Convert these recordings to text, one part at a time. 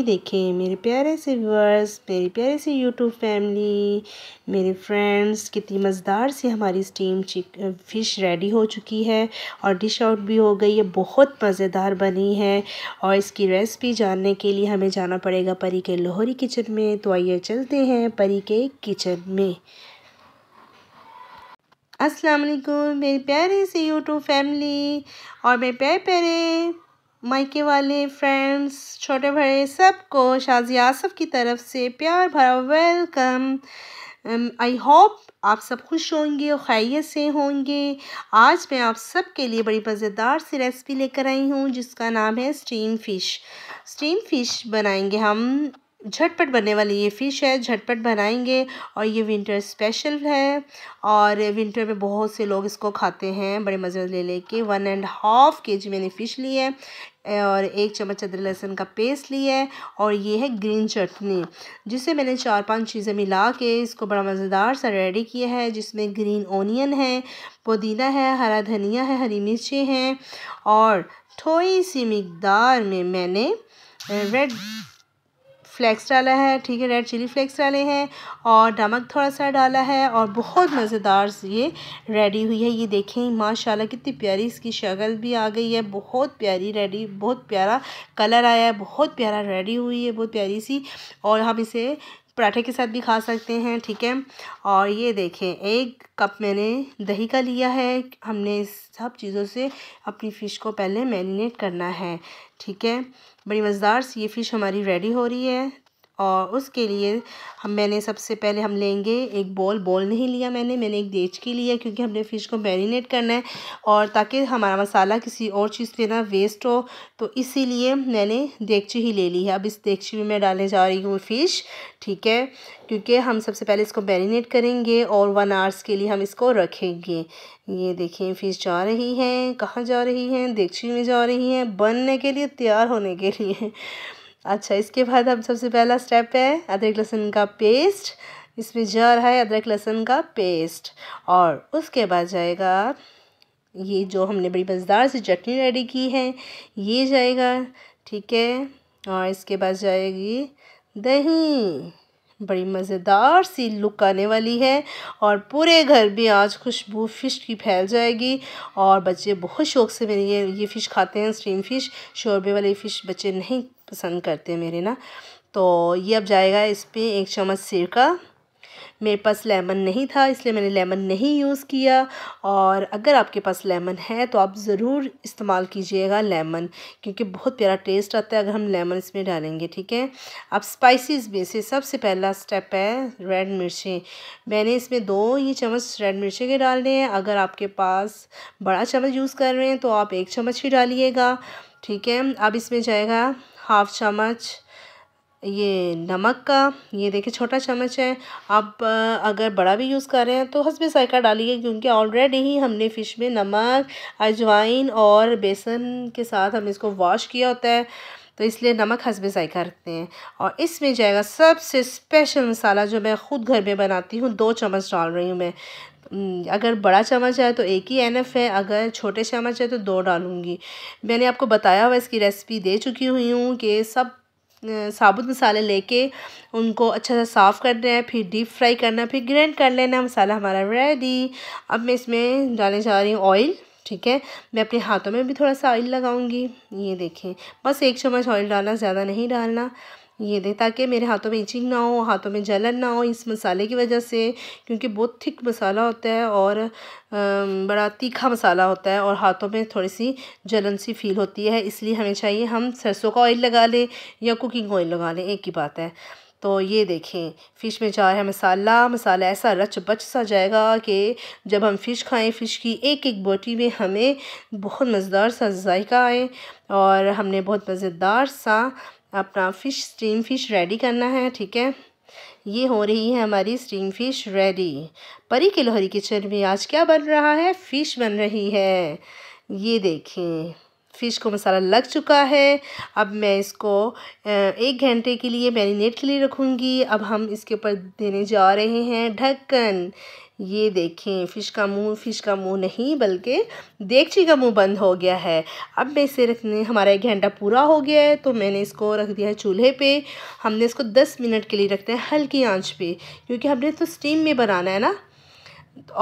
ही देखें मेरे प्यारे से व्यूअर्स मेरे प्यारे से यूट्यूब फैमिली मेरे फ्रेंड्स कितनी मज़ेदार से हमारी स्टीम चिक फ़िश रेडी हो चुकी है और डिश आउट भी हो गई है बहुत मज़ेदार बनी है और इसकी रेसिपी जानने के लिए हमें जाना पड़ेगा परी के लाहौरी किचन में तो आइए चलते हैं परी के किचन में अस्सलाम वालेकुम मेरे प्यारे से यूट्यूब फैमिली और मेरे प्यारे प्यारे मायके वाले फ्रेंड्स छोटे बड़े सबको शाजी आसफ की तरफ से प्यार भरा वेलकम आई होप आप सब खुश होंगे और खैरियत से होंगे आज मैं आप सब के लिए बड़ी मज़ेदार सी रेसिपी लेकर आई हूँ जिसका नाम है स्टीम फ़िश स्टीम फ़िश बनाएंगे हम झटपट बनने वाली ये फ़िश है झटपट बनाएंगे और ये विंटर स्पेशल है और विंटर में बहुत से लोग इसको खाते हैं बड़े मज़े ले लेके वन एंड हाफ़ के जी मैंने फ़िश ली है और एक चम्मच अदरक लहसुन का पेस्ट लिया है और ये है ग्रीन चटनी जिसे मैंने चार पांच चीज़ें मिला के इसको बड़ा मज़ेदार सा रेडी किया है जिसमें ग्रीन ओनियन है पुदीना है हरा धनिया है हरी मिर्ची हैं और थोड़ी सी मकदार में मैंने रेड फ्लेक्स डाला है ठीक है रेड चिली फ्लेक्स डाले हैं और नमक थोड़ा सा डाला है और बहुत मज़ेदार ये रेडी हुई है ये देखें माशाल्लाह कितनी प्यारी इसकी शक्ल भी आ गई है बहुत प्यारी रेडी बहुत प्यारा कलर आया है बहुत प्यारा रेडी हुई है बहुत प्यारी सी और हम इसे पराठे के साथ भी खा सकते हैं ठीक है और ये देखें एक कप मैंने दही का लिया है हमने सब चीज़ों से अपनी फ़िश को पहले मैरिनेट करना है ठीक है बड़ी मज़ेदार सी ये फ़िश हमारी रेडी हो रही है और उसके लिए हम मैंने सबसे पहले हम लेंगे एक बॉल बॉल नहीं लिया मैंने मैंने एक देचकी लिया क्योंकि हमने फ़िश को मैरिनेट करना है और ताकि हमारा मसाला किसी और चीज़ पे ना वेस्ट हो तो इसीलिए मैंने देगची ही ले ली है अब इस देगची में मैं डालने जा रही हूँ फ़िश ठीक है क्योंकि हम सबसे पहले इसको मैरिनेट करेंगे और वन आवर्स के लिए हम इसको रखेंगे ये देखिए फ़िश जा रही है कहाँ जा रही हैं देगची में जा रही हैं बनने के लिए तैयार होने के लिए अच्छा इसके बाद अब सबसे पहला स्टेप है अदरक लहसुन का पेस्ट इसमें जर है अदरक लहसुन का पेस्ट और उसके बाद जाएगा ये जो हमने बड़ी मज़ेदार सी चटनी रेडी की है ये जाएगा ठीक है और इसके बाद जाएगी दही बड़ी मज़ेदार सी लुक आने वाली है और पूरे घर में आज खुशबू फ़िश की फैल जाएगी और बच्चे बहुत शौक से मेरे ये ये फ़िश खाते हैं स्टीम फ़िश शोरबे वाली फ़िश बच्चे नहीं पसंद करते हैं मेरे ना तो ये अब जाएगा इस पर एक चम्मच सिरका मेरे पास लेमन नहीं था इसलिए मैंने लेमन नहीं यूज़ किया और अगर आपके पास लेमन है तो आप ज़रूर इस्तेमाल कीजिएगा लेमन क्योंकि बहुत प्यारा टेस्ट आता है अगर हम लेमन इसमें डालेंगे ठीक है अब स्पाइसेस में से सबसे पहला स्टेप है रेड मिर्चें मैंने इसमें दो ही चम्मच रेड मिर्चें के डालने हैं अगर आपके पास बड़ा चम्मच यूज़ कर रहे हैं तो आप एक चम्मच ही डालिएगा ठीक है अब इसमें जाएगा हाफ चम्मच ये नमक का ये देखिए छोटा चम्मच है आप अगर बड़ा भी यूज़ कर रहे हैं तो हंसबे सायका डालिए क्योंकि ऑलरेडी ही हमने फ़िश में नमक अजवाइन और बेसन के साथ हम इसको वॉश किया होता है तो इसलिए नमक हंसबे सायका रखते हैं और इसमें जाएगा सबसे स्पेशल मसाला जो मैं ख़ुद घर में बनाती हूँ दो चम्मच डाल रही हूँ मैं हम्म, अगर बड़ा चम्मच है तो एक ही एफ है अगर छोटे चम्मच है तो दो डालूँगी मैंने आपको बताया हुआ इसकी रेसिपी दे चुकी हुई हूँ कि सब साबुत मसाले लेके उनको अच्छा सा साफ़ करना है फिर डीप फ्राई करना फिर ग्रैंड कर लेना मसाला हमारा रेडी अब मैं इसमें डालने जा रही हूँ ऑयल ठीक है मैं अपने हाथों में भी थोड़ा सा ऑयल लगाऊंगी ये देखें बस एक चम्मच ऑयल डालना ज़्यादा नहीं डालना ये दें ताकि मेरे हाथों में इचिंग ना हो हाथों में जलन ना हो इस मसाले की वजह से क्योंकि बहुत थिक मसाला होता है और बड़ा तीखा मसाला होता है और हाथों में थोड़ी सी जलन सी फील होती है इसलिए हमें चाहिए हम सरसों का ऑयल लगा लें या कुकिंग ऑयल लगा लें एक ही बात है तो ये देखें फ़िश में जा है मसाला मसाला ऐसा रच बच सा जाएगा कि जब हम फ़िश खाएं फ़िश की एक एक बोटी में हमें बहुत मज़ेदार सा जायका आए और हमने बहुत मज़ेदार सा अपना फ़िश स्टीम फ़िश रेडी करना है ठीक है ये हो रही है हमारी स्टीम फ़िश रेडी परी के लोहरी किचन में आज क्या बन रहा है फ़िश बन रही है ये देखें फ़िश को मसाला लग चुका है अब मैं इसको एक घंटे के लिए मैरिनेट के लिए रखूँगी अब हम इसके ऊपर देने जा रहे हैं ढक्कन ये देखें फ़िश का मुंह फ़िश का मुंह नहीं बल्कि देगची का मुंह बंद हो गया है अब मैं इसे रखने हमारा एक घंटा पूरा हो गया है तो मैंने इसको रख दिया है चूल्हे पे हमने इसको दस मिनट के लिए रखते हैं हल्की आंच पे क्योंकि हमने तो स्टीम में बनाना है ना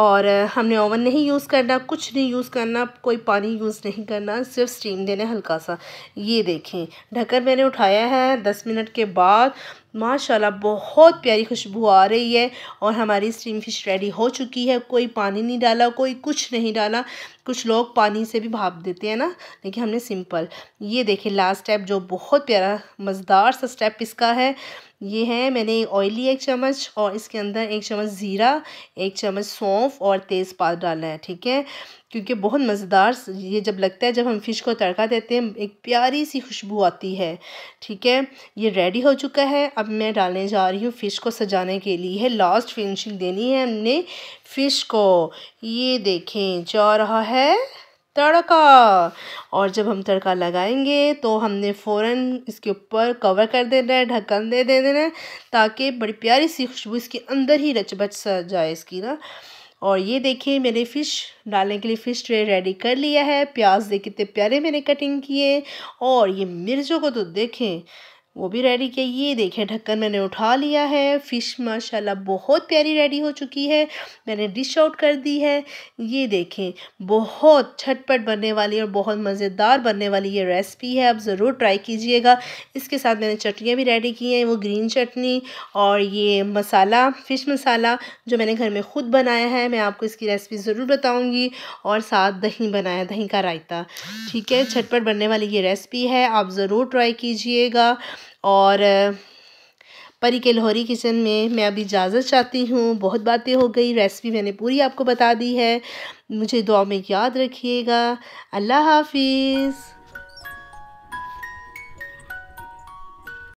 और हमने ओवन नहीं यूज़ करना कुछ नहीं यूज़ करना कोई पानी यूज़ नहीं करना सिर्फ स्टीम देना हल्का सा ये देखें ढक्कन मैंने उठाया है दस मिनट के बाद माशाल्लाह बहुत प्यारी खुशबू आ रही है और हमारी स्टीम फिश रेडी हो चुकी है कोई पानी नहीं डाला कोई कुछ नहीं डाला कुछ लोग पानी से भी भाप देते हैं ना लेकिन हमने सिंपल ये देखें लास्ट स्टेप जो बहुत प्यारा मज़ेदार सा स्टेप इसका है ये है मैंने ऑयली एक चम्मच और इसके अंदर एक चम्मच ज़ीरा एक चम्मच सौंफ और तेज़पात डाला है ठीक है क्योंकि बहुत मज़ेदार ये जब लगता है जब हम फ़िश को तड़का देते हैं एक प्यारी सी खुशबू आती है ठीक है ये रेडी हो चुका है अब मैं डालने जा रही हूँ फ़िश को सजाने के लिए लास्ट फिनिशिंग देनी है हमने फ़िश को ये देखें जा रहा है तड़का और जब हम तड़का लगाएंगे तो हमने फ़ौर इसके ऊपर कवर कर देना है ढक्कन दे देना है ताकि बड़ी प्यारी सी खुशबू इसके अंदर ही रच बच जाए इसकी ना और ये देखिए मैंने फ़िश डालने के लिए फ़िश ट्रे रेडी कर लिया है प्याज देखिए कितने प्यारे मैंने कटिंग किए और ये मिर्चों को तो देखें वो भी रेडी किया ये देखें ढक्कन मैंने उठा लिया है फ़िश माशाल्लाह बहुत प्यारी रेडी हो चुकी है मैंने डिश आउट कर दी है ये देखें बहुत छटपट बनने वाली और बहुत मज़ेदार बनने वाली ये रेसिपी है आप ज़रूर ट्राई कीजिएगा इसके साथ मैंने चटनियाँ भी रेडी की हैं वो ग्रीन चटनी और ये मसाला फ़िश मसाला जो मैंने घर में ख़ुद बनाया है मैं आपको इसकी रेसिपी ज़रूर बताऊँगी और साथ दही बनाया दही का रायता ठीक है छटपट बनने वाली ये रेसिपी है आप ज़रूर ट्राई कीजिएगा और परी के लाहौरी किचन में मैं अभी इजाज़त चाहती हूँ बहुत बातें हो गई रेसिपी मैंने पूरी आपको बता दी है मुझे दुआ में याद रखिएगा अल्लाह हाफिज़